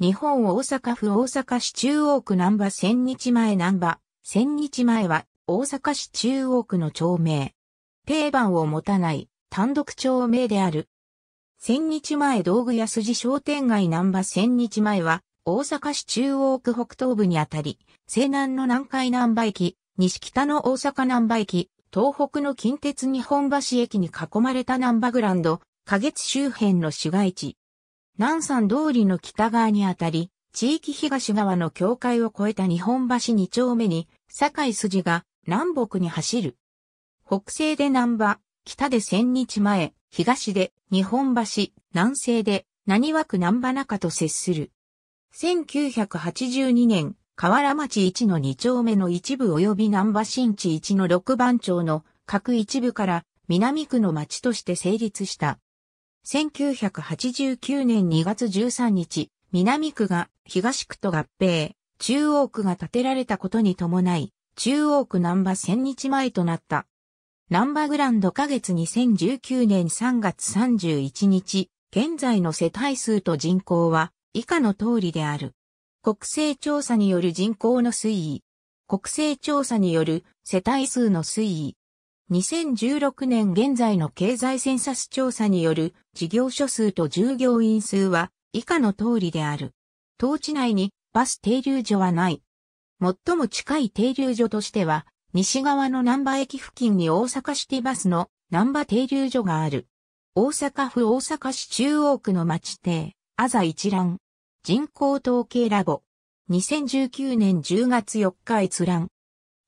日本大阪府大阪市中央区南波千日前南波。千日前は大阪市中央区の町名。定番を持たない単独町名である。千日前道具屋筋商店街南波千日前は大阪市中央区北東部にあたり、西南の南海南波駅、西北の大阪南波駅、東北の近鉄日本橋駅に囲まれた南波グランド、花月周辺の市街地。南山通りの北側にあたり、地域東側の境界を越えた日本橋2丁目に、境筋が南北に走る。北西で南波、北で千日前、東で日本橋、南西で何枠南波中と接する。1982年、河原町1の2丁目の一部及び南波新地1の6番町の各一部から南区の町として成立した。1989年2月13日、南区が東区と合併、中央区が建てられたことに伴い、中央区南波千日前となった。南波グランド花月2019年3月31日、現在の世帯数と人口は以下の通りである。国勢調査による人口の推移。国勢調査による世帯数の推移。2016年現在の経済センサス調査による事業所数と従業員数は以下の通りである。当地内にバス停留所はない。最も近い停留所としては、西側の南波駅付近に大阪シティバスの南波停留所がある。大阪府大阪市中央区の町邸。あざ一覧。人口統計ラボ。2019年10月4日閲覧。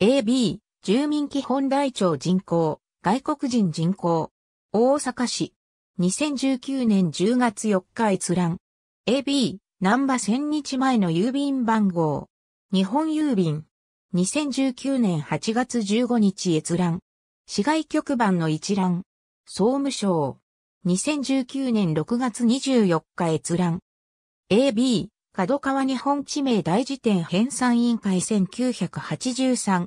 AB、住民基本台帳人口、外国人人口、大阪市、2019年10月4日閲覧。AB、南波千日前の郵便番号。日本郵便。2019年8月15日閲覧。市外局番の一覧。総務省。2019年6月24日閲覧。AB、角川日本地名大辞典編纂委員会1983。